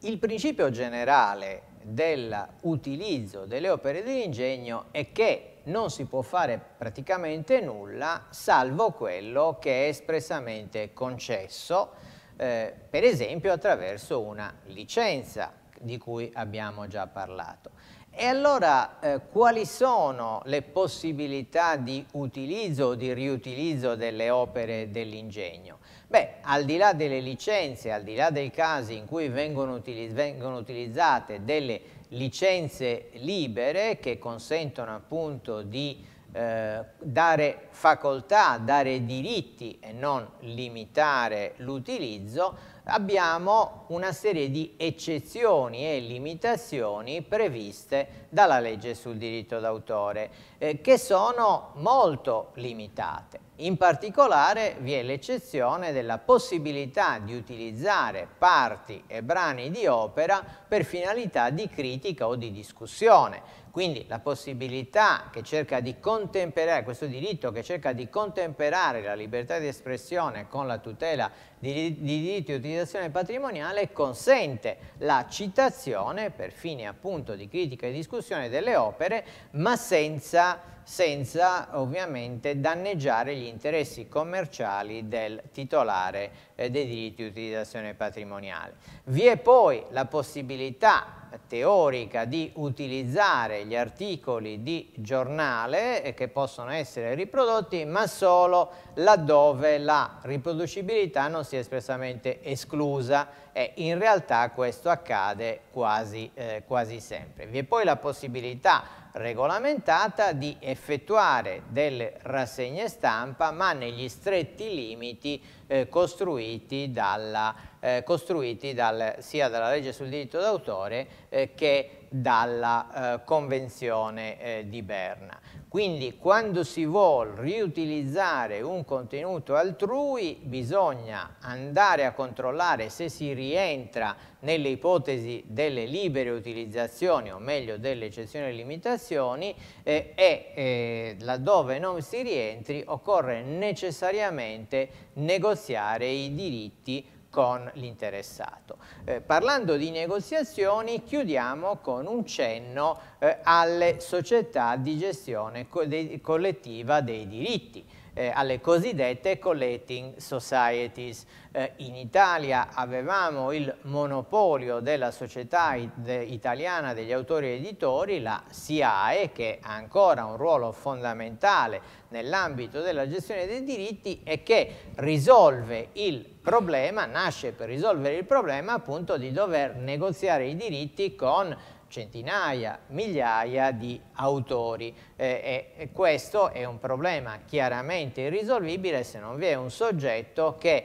Il principio generale dell'utilizzo delle opere dell'ingegno è che non si può fare praticamente nulla salvo quello che è espressamente concesso, eh, per esempio attraverso una licenza di cui abbiamo già parlato. E allora eh, quali sono le possibilità di utilizzo o di riutilizzo delle opere dell'ingegno? Beh, al di là delle licenze, al di là dei casi in cui vengono, utilizz vengono utilizzate delle licenze libere che consentono appunto di eh, dare facoltà, dare diritti e non limitare l'utilizzo, abbiamo una serie di eccezioni e limitazioni previste dalla legge sul diritto d'autore eh, che sono molto limitate. In particolare vi è l'eccezione della possibilità di utilizzare parti e brani di opera per finalità di critica o di discussione. Quindi la possibilità che cerca di contemperare, questo diritto che cerca di contemperare la libertà di espressione con la tutela di, di diritti utilizzati valorizzazione patrimoniale consente la citazione per fine appunto di critica e discussione delle opere, ma senza, senza ovviamente danneggiare gli interessi commerciali del titolare eh, dei diritti di utilizzazione patrimoniale. Vi è poi la possibilità teorica di utilizzare gli articoli di giornale che possono essere riprodotti, ma solo laddove la riproducibilità non sia espressamente esclusa e in realtà questo accade quasi, eh, quasi sempre. Vi è poi la possibilità regolamentata di effettuare delle rassegne stampa ma negli stretti limiti eh, costruiti dalla eh, costruiti dal, sia dalla legge sul diritto d'autore eh, che dalla eh, Convenzione eh, di Berna. Quindi quando si vuole riutilizzare un contenuto altrui bisogna andare a controllare se si rientra nelle ipotesi delle libere utilizzazioni o meglio delle eccezioni e limitazioni eh, e eh, laddove non si rientri occorre necessariamente negoziare i diritti con l'interessato. Eh, parlando di negoziazioni chiudiamo con un cenno eh, alle società di gestione co de collettiva dei diritti eh, alle cosiddette collecting societies. Eh, in Italia avevamo il monopolio della società it italiana degli autori ed editori, la SIAE, che ha ancora un ruolo fondamentale nell'ambito della gestione dei diritti e che risolve il problema, nasce per risolvere il problema appunto di dover negoziare i diritti con centinaia, migliaia di autori eh, e questo è un problema chiaramente irrisolvibile se non vi è un soggetto che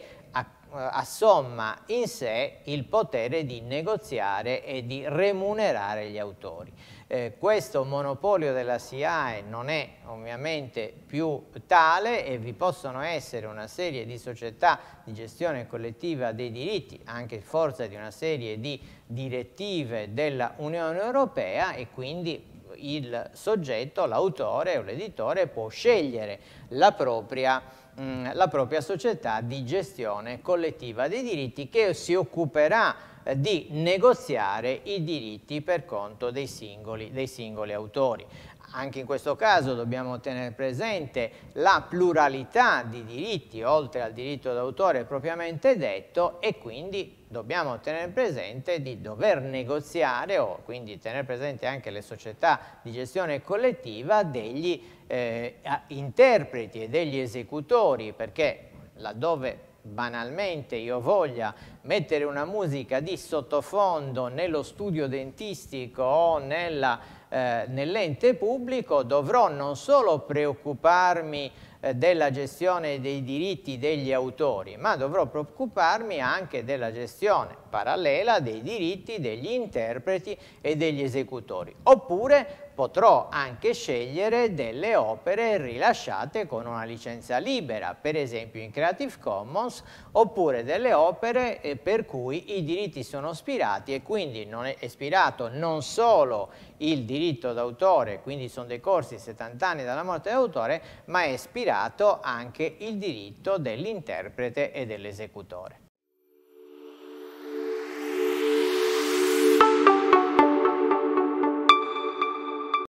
eh, assomma in sé il potere di negoziare e di remunerare gli autori. Eh, questo monopolio della SIAE non è ovviamente più tale e vi possono essere una serie di società di gestione collettiva dei diritti, anche forza di una serie di direttive della Unione Europea e quindi il soggetto, l'autore o l'editore può scegliere la propria, mh, mm, la propria società di gestione collettiva dei diritti che si occuperà eh, di negoziare i diritti per conto dei singoli, dei singoli, autori. Anche in questo caso dobbiamo tenere presente la pluralità di diritti oltre al diritto d'autore propriamente detto e quindi dobbiamo tenere presente di dover negoziare o quindi tenere presente anche le società di gestione collettiva degli eh, interpreti e degli esecutori perché laddove banalmente io voglia mettere una musica di sottofondo nello studio dentistico o nella eh, nell'ente pubblico dovrò non solo preoccuparmi eh, della gestione dei diritti degli autori, ma dovrò preoccuparmi anche della gestione parallela dei diritti degli interpreti e degli esecutori. Oppure potrò anche scegliere delle opere rilasciate con una licenza libera, per esempio in Creative Commons, oppure delle opere eh, per cui i diritti sono spirati e quindi non è spirato non solo il diritto d'autore, quindi sono decorsi 70 anni dalla morte dell'autore, ma è spirato applicato anche il diritto dell'interprete e dell'esecutore.